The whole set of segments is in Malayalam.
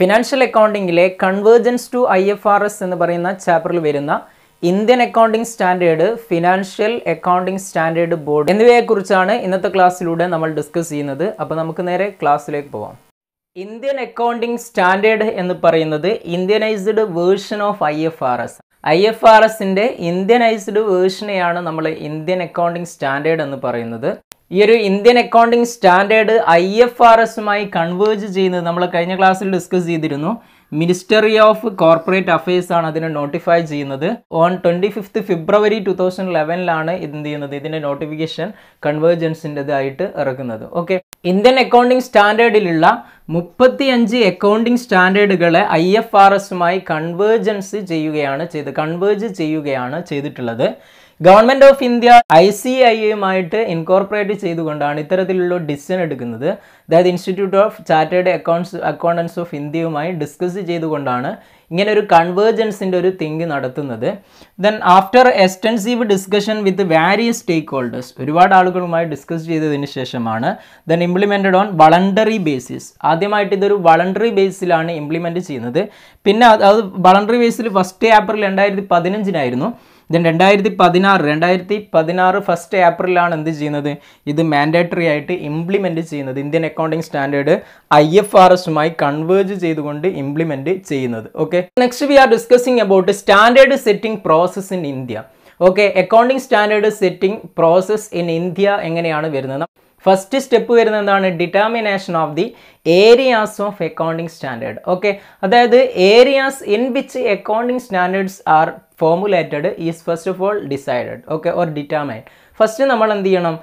ഫിനാൻഷ്യൽ അക്കൗണ്ടിങ്ങിലെ convergence to I F R S എന്ന് പറയുന്ന ചാപ്റ്ററിൽ വരുന്ന Indian accounting standard financial accounting standard board എന്നിവയെക്കുറിച്ചാണ് ഇന്നത്തെ ക്ലാസ്സിലൂടെ നമ്മൾ ഡിസ്കസ് ചെയ്യുന്നത് അപ്പോൾ നമുക്ക് നേരെ ക്ലാസ്സിലേക്ക് പോവാം ഇന്ത്യൻ അക്കൗണ്ടിംഗ് സ്റ്റാൻഡേർഡ് എന്ന് പറയുന്നത് Indianised version of I F R S I F R എസിൻ്റെ ഇന്ത്യനൈസ്ഡ് വേർഷനെയാണ് നമ്മൾ ഇന്ത്യൻ അക്കൗണ്ടിംഗ് സ്റ്റാൻഡേർഡ് എന്ന് പറയുന്നത് ഈ ഒരു Indian accounting standard I F R എസുമായി കൺവേർജ് ചെയ്യുന്നത് നമ്മൾ കഴിഞ്ഞ ക്ലാസ്സിൽ ഡിസ്കസ് ചെയ്തിരുന്നു മിനിസ്റ്ററി ഓഫ് കോർപ്പറേറ്റ് അഫയേഴ്സ് ആണ് അതിനെ നോട്ടിഫൈ ചെയ്യുന്നത് on twenty fifth February two thousand ലെവനിലാണ് എന്ത് ചെയ്യുന്നത് ഇതിൻ്റെ നോട്ടിഫിക്കേഷൻ കൺവേർജൻസിൻ്റെതായിട്ട് ഇറക്കുന്നത് ഓക്കെ ഇന്ത്യൻ അക്കൗണ്ടിംഗ് സ്റ്റാൻഡേർഡിലുള്ള മുപ്പത്തി അഞ്ച് അക്കൗണ്ടിംഗ് സ്റ്റാൻഡേർഡുകളെ ഐ എഫ് ആർ എസുമായി കൺവേർജൻസ് ചെയ്യുകയാണ് ചെയ്ത് കൺവേർജ് ചെയ്യുകയാണ് ചെയ്തിട്ടുള്ളത് government of India I C I എയുമായിട്ട് ഇൻകോർപ്പറേറ്റ് ചെയ്തുകൊണ്ടാണ് ഇത്തരത്തിലുള്ള ഡിസിഷൻ എടുക്കുന്നത് അതായത് institute of chartered accounts accountants of ഇന്ത്യയുമായി ഡിസ്കസ് ചെയ്തുകൊണ്ടാണ് ഇങ്ങനെ ഒരു കൺവേർജൻസിൻ്റെ ഒരു തിങ്ക് നടത്തുന്നത് then after extensive discussion with various stakeholders ഒരുപാട് ആളുകളുമായി ഡിസ്കസ് ചെയ്തതിന് ശേഷമാണ് then implemented on voluntary basis ആദ്യമായിട്ട് ഇതൊരു വളണ്ടറി ബേസിലാണ് ഇംപ്ലിമെൻറ്റ് ചെയ്യുന്നത് പിന്നെ അത് വളണ്ടറി ബേസിൽ ഫസ്റ്റ് ഏപ്രിൽ രണ്ടായിരത്തി പതിനഞ്ചിനായിരുന്നു ദെൻ രണ്ടായിരത്തി പതിനാറ് രണ്ടായിരത്തി പതിനാറ് ഫസ്റ്റ് ഏപ്രിലാണ് എന്ത് ചെയ്യുന്നത് ഇത് മാൻഡേറ്ററി ആയിട്ട് ഇംപ്ലിമെൻ്റ് ചെയ്യുന്നത് Indian accounting standard I F R എസുമായി കൺവേർജ് ചെയ്തുകൊണ്ട് ഇംപ്ലിമെൻ്റ് ചെയ്യുന്നത് okay next we are discussing about standard setting process in India okay accounting standard setting process in India എങ്ങനെയാണ് വരുന്നത് ഫസ്റ്റ് സ്റ്റെപ്പ് വരുന്നത് എന്താണ് determination of the areas of accounting standard okay അതായത് areas in which accounting standards are formulated is first of all decided okay or determined first നമ്മൾ എന്ത് ചെയ്യണം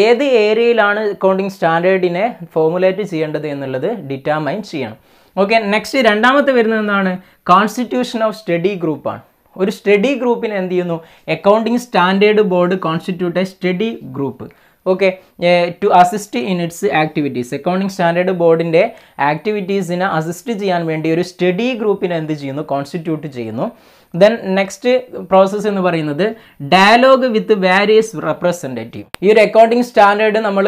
ഏത് ഏരിയയിലാണ് അക്കൗണ്ടിങ് സ്റ്റാൻഡേർഡിനെ ഫോമുലേറ്റ് ചെയ്യേണ്ടത് എന്നുള്ളത് ഡിറ്റർമൈൻ ചെയ്യണം ഓക്കെ നെക്സ്റ്റ് രണ്ടാമത്തെ വരുന്നത് എന്താണ് കോൺസ്റ്റിറ്റ്യൂഷൻ ഓഫ് സ്റ്റഡി ഗ്രൂപ്പാണ് ഒരു സ്റ്റഡി ഗ്രൂപ്പിന് എന്ത് ചെയ്യുന്നു accounting standard board constitute a study group okay to assist in its activities accounting standard ബോർഡിൻ്റെ ആക്ടിവിറ്റീസിനെ അസിസ്റ്റ് ചെയ്യാൻ വേണ്ടി ഒരു സ്റ്റഡി ഗ്രൂപ്പിനെ എന്ത് ചെയ്യുന്നു കോൺസ്റ്റിറ്റ്യൂട്ട് ചെയ്യുന്നു ദെൻ നെക്സ്റ്റ് പ്രോസസ്സ് എന്ന് പറയുന്നത് ഡയലോഗ് വിത്ത് വാരിയസ് റെപ്രസെൻറ്റേറ്റീവ് ഈ ഒരു അക്കൗണ്ടിങ് സ്റ്റാൻഡേർഡ് നമ്മൾ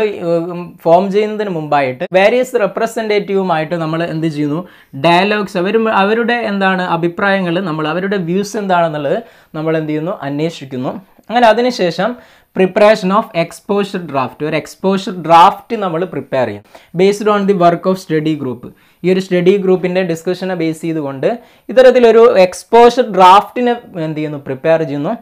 ഫോം ചെയ്യുന്നതിന് മുമ്പായിട്ട് വാരിയസ് റെപ്രസെൻറ്റേറ്റീവുമായിട്ട് നമ്മൾ എന്ത് ചെയ്യുന്നു ഡയലോഗ്സ് അവർ അവരുടെ എന്താണ് അഭിപ്രായങ്ങൾ നമ്മൾ അവരുടെ വ്യൂസ് എന്താണെന്നുള്ളത് നമ്മൾ എന്ത് ചെയ്യുന്നു അന്വേഷിക്കുന്നു അങ്ങനെ അതിനുശേഷം പ്രിപ്പറേഷൻ ഓഫ് എക്സ്പോഷർ ഡ്രാഫ്റ്റ് ഒരു എക്സ്പോഷർ ഡ്രാഫ്റ്റ് നമ്മൾ പ്രിപ്പയർ ചെയ്യും based on the work of study group ഈ ഒരു സ്റ്റഡി ഗ്രൂപ്പിൻ്റെ ഡിസ്കഷനെ ബേസ് ചെയ്തുകൊണ്ട് ഇത്തരത്തിലൊരു എക്സ്പോഷർ ഡ്രാഫ്റ്റിനെ എന്ത് ചെയ്യുന്നു പ്രിപ്പയർ ചെയ്യുന്നു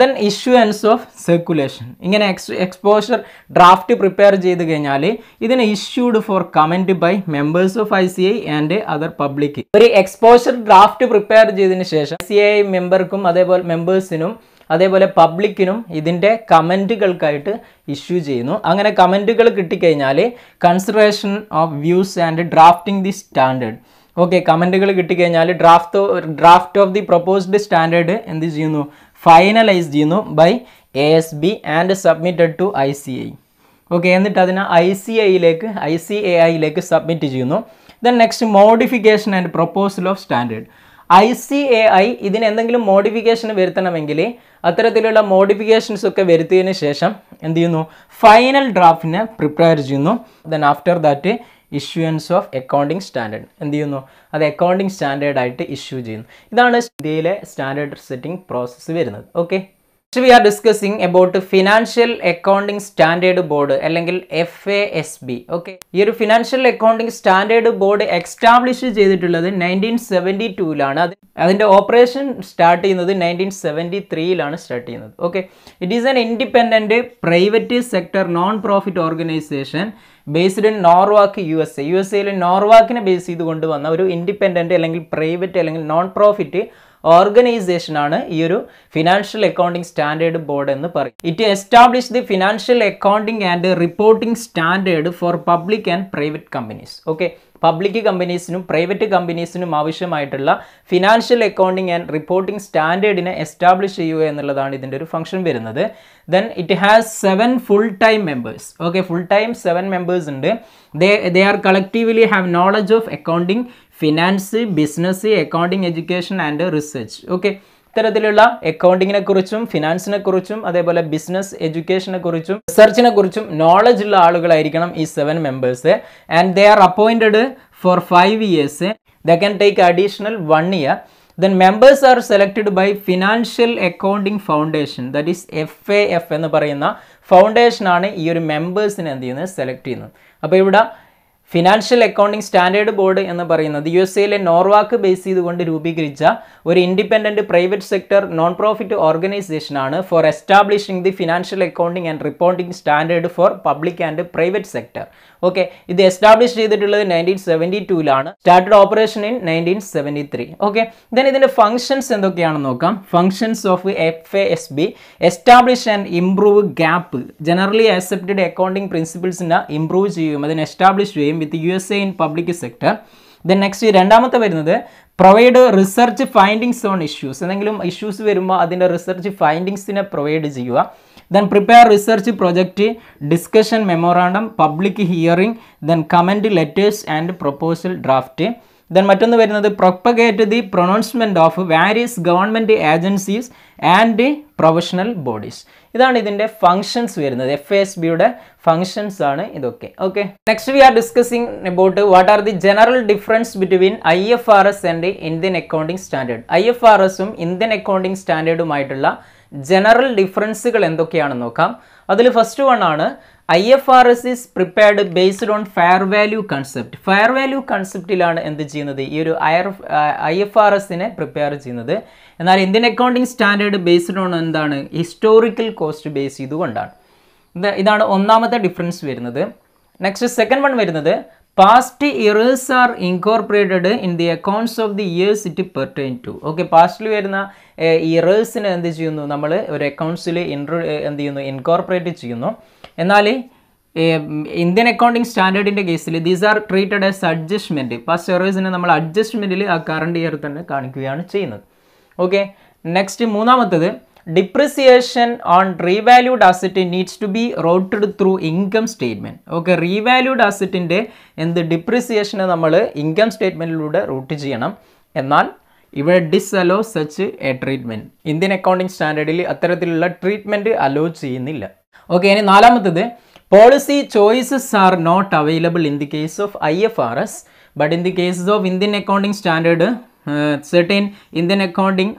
ദെൻ ഇഷ്യൂൻസ് ഓഫ് സർക്കുലേഷൻ ഇങ്ങനെ എക്സ് എക്സ്പോഷർ ഡ്രാഫ്റ്റ് പ്രിപ്പയർ ചെയ്ത് കഴിഞ്ഞാൽ ഇതിനെ issued for comment by members of I C I and other public ഒരു എക്സ്പോഷർ ഡ്രാഫ്റ്റ് പ്രിപ്പയർ ചെയ്തതിന് ശേഷം ഐ സി ഐ മെമ്പർക്കും അതേപോലെ മെമ്പേഴ്സിനും അതേപോലെ പബ്ലിക്കിനും ഇതിൻ്റെ കമൻറ്റുകൾക്കായിട്ട് ഇഷ്യൂ ചെയ്യുന്നു അങ്ങനെ കമൻറ്റുകൾ കിട്ടിക്കഴിഞ്ഞാൽ consideration of views and drafting the standard okay കമൻറ്റുകൾ കിട്ടിക്കഴിഞ്ഞാൽ draft draft of the proposed standard എന്ത് ചെയ്യുന്നു ഫൈനലൈസ് ചെയ്യുന്നു by A S B and submitted to I C I okay എന്നിട്ട് അതിനെ ഐ സി ഐയിലേക്ക് ഐ സി എ ഐയിലേക്ക് സബ്മിറ്റ് ചെയ്യുന്നു then next modification and proposal of standard I C A I ഇതിന് എന്തെങ്കിലും മോഡിഫിക്കേഷൻ വരുത്തണമെങ്കിൽ അത്തരത്തിലുള്ള മോഡിഫിക്കേഷൻസ് ഒക്കെ വരുത്തിയതിന് ശേഷം എന്ത് ചെയ്യുന്നു ഫൈനൽ ഡ്രാഫ്റ്റിനെ പ്രിപ്പയർ ചെയ്യുന്നു then after that issuance of accounting standard എന്ത് ചെയ്യുന്നു അത് അക്കൗണ്ടിങ് സ്റ്റാൻഡേർഡായിട്ട് ഇഷ്യൂ ചെയ്യുന്നു ഇതാണ് ഇന്ത്യയിലെ സ്റ്റാൻഡേർഡ് സെറ്റിംഗ് പ്രോസസ്സ് വരുന്നത് okay first we are discussing about financial accounting standard board അല്ലെങ്കിൽ F A S B okay ഈ ഒരു financial accounting standard board establish ചെയ്തിട്ടുള്ളത് നയൻറ്റീൻ സെവൻറ്റി ടൂവിലാണ് അത് അതിൻ്റെ ഓപ്പറേഷൻ സ്റ്റാർട്ട് ചെയ്യുന്നത് നയൻറ്റീൻ സെവൻറ്റി ത്രീയിലാണ് സ്റ്റാർട്ട് ചെയ്യുന്നത് okay it is an independent private sector non profit organization based in Norwalk U S A U S എയിലെ നോർവാക്കിനെ ബേസ് ചെയ്ത് കൊണ്ടുവന്ന ഒരു ഇൻഡിപെൻഡൻറ്റ് അല്ലെങ്കിൽ പ്രൈവറ്റ് അല്ലെങ്കിൽ നോൺ പ്രോഫിറ്റ് ഓർഗനൈസേഷനാണ് ഈ ഒരു ഫിനാൻഷ്യൽ അക്കൗണ്ടിംഗ് സ്റ്റാൻഡേർഡ് ബോർഡ് എന്ന് പറയും it establish the financial accounting and reporting standard for public and private companies okay public കമ്പനീസിനും പ്രൈവറ്റ് കമ്പനീസിനും ആവശ്യമായിട്ടുള്ള ഫിനാൻഷ്യൽ അക്കൗണ്ടിംഗ് ആൻഡ് റിപ്പോർട്ടിംഗ് സ്റ്റാൻഡേർഡിനെ എസ്റ്റാബ്ലിഷ് ചെയ്യുക എന്നുള്ളതാണ് ഇതിൻ്റെ ഒരു ഫംഗ്ഷൻ വരുന്നത് then it has seven full time members okay full time seven members ഉണ്ട് they they are collectively have knowledge of accounting finance business accounting education and research okay ഇത്തരത്തിലുള്ള അക്കൗണ്ടിങ്ങിനെ കുറിച്ചും ഫിനാൻസിനെ കുറിച്ചും അതേപോലെ ബിസിനസ് എഡ്യൂക്കേഷനെ കുറിച്ചും റിസർച്ചിനെ കുറിച്ചും നോളജ് ഉള്ള ആളുകളായിരിക്കണം ഈ seven members and they are appointed for five years the can take additional one year then members are selected by financial accounting foundation that is F A F എന്ന് പറയുന്ന ഫൗണ്ടേഷനാണ് ഈ ഒരു മെമ്പേഴ്സിനെ എന്ത് ചെയ്യുന്നത് സെലക്ട് ചെയ്യുന്നത് അപ്പോൾ ഇവിടെ ഫിനാൻഷ്യൽ അക്കൗണ്ടിംഗ് സ്റ്റാൻഡേർഡ് ബോർഡ് എന്ന് പറയുന്നത് യു എസ് എയിലെ നോർവാക്ക് ബേസ് ചെയ്തുകൊണ്ട് രൂപീകരിച്ച ഒരു independent private sector non profit ആണ് for establishing the financial accounting and reporting standard for public and private sector okay ഇത് എസ്റ്റാബ്ലിഷ് ചെയ്തിട്ടുള്ളത് നയൻറ്റീൻ സെവൻറ്റി ടൂവിലാണ് started operation in nineteen seventy three okay then ഇതിൻ്റെ ഫംഗ്ഷൻസ് എന്തൊക്കെയാണെന്ന് നോക്കാം functions of F A S B establish and improve GAAP generally accepted accounting പ്രിൻസിപ്പിൾസിനെ ഇംപ്രൂവ് ചെയ്യും അതിനെ എസ്റ്റാബ്ലിഷ് ചെയ്യും ചെയ്യും with U S A in public sector then next രണ്ടാമത്തെ വരുന്നത് provide research findings on issues എന്തെങ്കിലും ഇഷ്യൂസ് വരുമ്പോൾ അതിൻ്റെ റിസർച്ച് ഫൈൻഡിങ്സിനെ പ്രൊവൈഡ് ചെയ്യുക then prepare research project discussion memorandum public hearing then comment letters and proposal draft then മറ്റൊന്ന് വരുന്നത് propagate the pronouncement of various government agencies and professional bodies ഇതാണ് ഇതിൻ്റെ ഫങ്ഷൻസ് വരുന്നത് എഫ് എസ് ബിയുടെ ഫങ്ഷൻസ് ആണ് ഇതൊക്കെ okay next we are discussing about what are the general difference between I F R S and Indian accounting standard I F R എസും ഇന്ത്യൻ അക്കൗണ്ടിങ് സ്റ്റാൻഡേർഡുമായിട്ടുള്ള ജനറൽ ഡിഫറൻസുകൾ എന്തൊക്കെയാണെന്ന് നോക്കാം അതിൽ ഫസ്റ്റ് വൺ ആണ് I F R S is prepared based on fair value concept fair value കൺസെപ്റ്റിലാണ് എന്ത് ചെയ്യുന്നത് ഈ ഒരു ഐർ uh, ഐ എഫ് ആർ എസിനെ പ്രിപ്പയർ ചെയ്യുന്നത് എന്നാൽ Indian accounting standard based on എന്താണ് ഹിസ്റ്റോറിക്കൽ കോസ്റ്റ് ബേസ് ചെയ്തുകൊണ്ടാണ് ഇതാണ് ഒന്നാമത്തെ ഡിഫറൻസ് വരുന്നത് നെക്സ്റ്റ് സെക്കൻഡ് വൺ വരുന്നത് past years are incorporated in the accounts of the years it pertain to okay പാസ്റ്റിൽ വരുന്ന ഇയേഴ്സിനെ uh, എന്ത് ചെയ്യുന്നു നമ്മൾ ഒരു അക്കൗണ്ട്സിൽ ഇൻട്രോ uh, എന്ത് ചെയ്യുന്നു ഇൻകോർപ്പറേറ്റ് ചെയ്യുന്നു എന്നാൽ ഇന്ത്യൻ അക്കൗണ്ടിങ് സ്റ്റാൻഡേർഡിൻ്റെ കേസിൽ these are treated as adjustment ആ സെർവീസിനെ നമ്മൾ അഡ്ജസ്റ്റ്മെൻറ്റിൽ ആ കറണ്ട് ഇയർ തന്നെ കാണിക്കുകയാണ് ചെയ്യുന്നത് ഓക്കെ നെക്സ്റ്റ് മൂന്നാമത്തത് depreciation on revalued asset needs to be routed through income statement okay revalued അസറ്റിൻ്റെ എന്ത് ഡിപ്രിസിയേഷനെ നമ്മൾ ഇൻകം സ്റ്റേറ്റ്മെൻറ്റിലൂടെ റൂട്ട് ചെയ്യണം എന്നാൽ ഇവിടെ disallow such a treatment Indian accounting സ്റ്റാൻഡേർഡിൽ അത്തരത്തിലുള്ള ട്രീറ്റ്മെൻറ്റ് അലോ ചെയ്യുന്നില്ല ഓക്കെ ഇനി നാലാമത്തത് policy choices are not available in the case of I F R S but in the cases of Indian accounting standard certain Indian accounting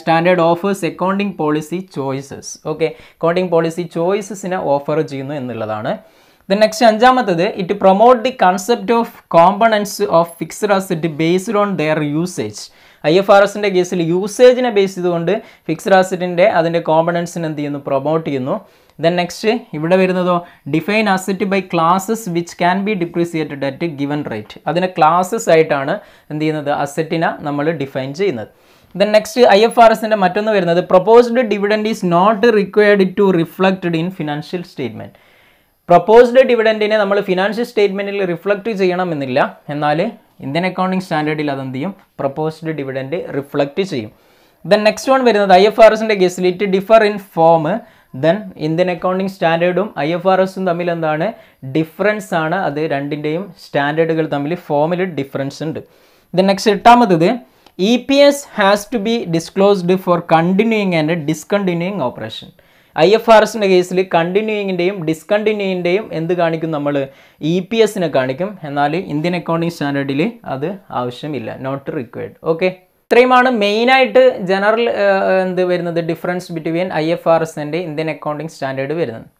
standard offers accounting policy choices okay accounting policy ചോയ്സസിനെ ഓഫർ ചെയ്യുന്നു എന്നുള്ളതാണ് ദ നെക്സ്റ്റ് അഞ്ചാമത്തത് it promote the concept of components of fixed asset based on their usage I F R എസിൻ്റെ കേസിൽ യൂസേജിനെ ബേസ് ചെയ്തുകൊണ്ട് ഫിക്സ്ഡ് ആസറ്റിൻ്റെ അതിൻ്റെ കോമ്പണൻസിന് എന്ത് ചെയ്യുന്നു പ്രൊമോട്ട് ചെയ്യുന്നു ദെൻ നെക്സ്റ്റ് ഇവിടെ വരുന്നതോ define asset by classes which can be depreciated at given rate അതിനെ ക്ലാസസ് ആയിട്ടാണ് എന്ത് ചെയ്യുന്നത് അസറ്റിനെ നമ്മൾ ഡിഫൈൻ ചെയ്യുന്നത് then next I F R എസിൻ്റെ മറ്റൊന്ന് വരുന്നത് proposed dividend is not required to reflected in financial statement proposed ഡിവിഡൻറ്റിനെ നമ്മൾ ഫിനാൻഷ്യൽ സ്റ്റേറ്റ്മെൻറ്റിൽ റിഫ്ലക്റ്റ് ചെയ്യണമെന്നില്ല എന്നാൽ ഇന്ത്യൻ അക്കൗണ്ടിങ് സ്റ്റാൻഡേർഡിൽ അതെന്ത് ചെയ്യും പ്രപ്പോസ്ഡ് ഡിവിഡൻഡ് റിഫ്ലക്റ്റ് ചെയ്യും ദെൻ നെക്സ്റ്റ് വൺ വരുന്നത് ഐ എഫ് ആർ എസിൻ്റെ കേസിൽ it differ in form then Indian accounting സ്റ്റാൻഡേർഡും ഐ എഫ് ആർ എസും തമ്മിൽ എന്താണ് ഡിഫറൻസ് ആണ് അത് രണ്ടിൻ്റെയും സ്റ്റാൻഡേർഡുകൾ തമ്മിൽ ഫോമിൽ ഡിഫറൻസ് ഉണ്ട് ദെൻ നെക്സ്റ്റ് എട്ടാമത്തത് E P S has to be disclosed for continuing and discontinuing operation I F R എസിൻ്റെ കേസിൽ കണ്ടിന്യൂയിങ്ങിൻ്റെയും ഡിസ്കണ്ടിന്യൂയിൻ്റെയും എന്ത് കാണിക്കും നമ്മൾ ഇ പി എസിനെ കാണിക്കും എന്നാൽ ഇന്ത്യൻ അക്കൗണ്ടിങ് സ്റ്റാൻഡേർഡിൽ അത് ആവശ്യമില്ല നോട്ട് റിക്വയർഡ് ഓക്കെ ഇത്രയുമാണ് മെയിനായിട്ട് ജനറൽ എന്ത് വരുന്നത് difference between I F R എസിൻ്റെ ഇന്ത്യൻ അക്കൗണ്ടിങ് സ്റ്റാൻഡേർഡ് വരുന്നത്